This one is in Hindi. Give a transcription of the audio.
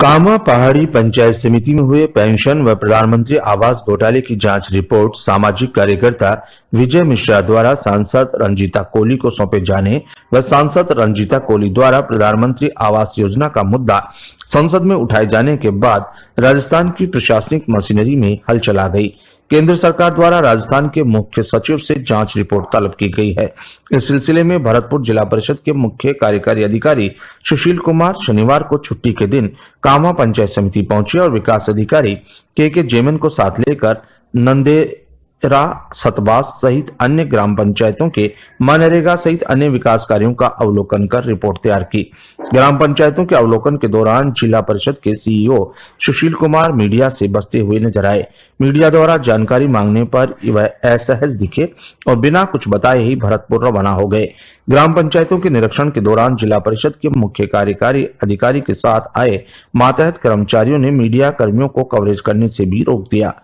कामा पहाड़ी पंचायत समिति में हुए पेंशन व प्रधानमंत्री आवास घोटाले की जांच रिपोर्ट सामाजिक कार्यकर्ता विजय मिश्रा द्वारा सांसद रंजीता कोहली को सौंपे जाने व सांसद रंजीता कोहली द्वारा प्रधानमंत्री आवास योजना का मुद्दा संसद में उठाए जाने के बाद राजस्थान की प्रशासनिक मशीनरी में हलचल आ गई केंद्र सरकार द्वारा राजस्थान के मुख्य सचिव से जांच रिपोर्ट तलब की गई है इस सिलसिले में भरतपुर जिला परिषद के मुख्य कार्यकारी अधिकारी सुशील कुमार शनिवार को छुट्टी के दिन कामा पंचायत समिति पहुंचे और विकास अधिकारी के के जेमन को साथ लेकर नंदे रा सतवास सहित अन्य ग्राम पंचायतों के मनरेगा सहित अन्य विकास कार्यों का अवलोकन कर रिपोर्ट तैयार की ग्राम पंचायतों के अवलोकन के दौरान जिला परिषद के सीईओ सुशील कुमार मीडिया से बसते हुए नजर आए मीडिया द्वारा जानकारी मांगने पर वह असहज दिखे और बिना कुछ बताए ही भरतपुर रवाना हो गए ग्राम पंचायतों के निरीक्षण के दौरान जिला परिषद के मुख्य कार्यकारी अधिकारी के साथ आए मातहत कर्मचारियों ने मीडिया कर्मियों को कवरेज करने से भी रोक दिया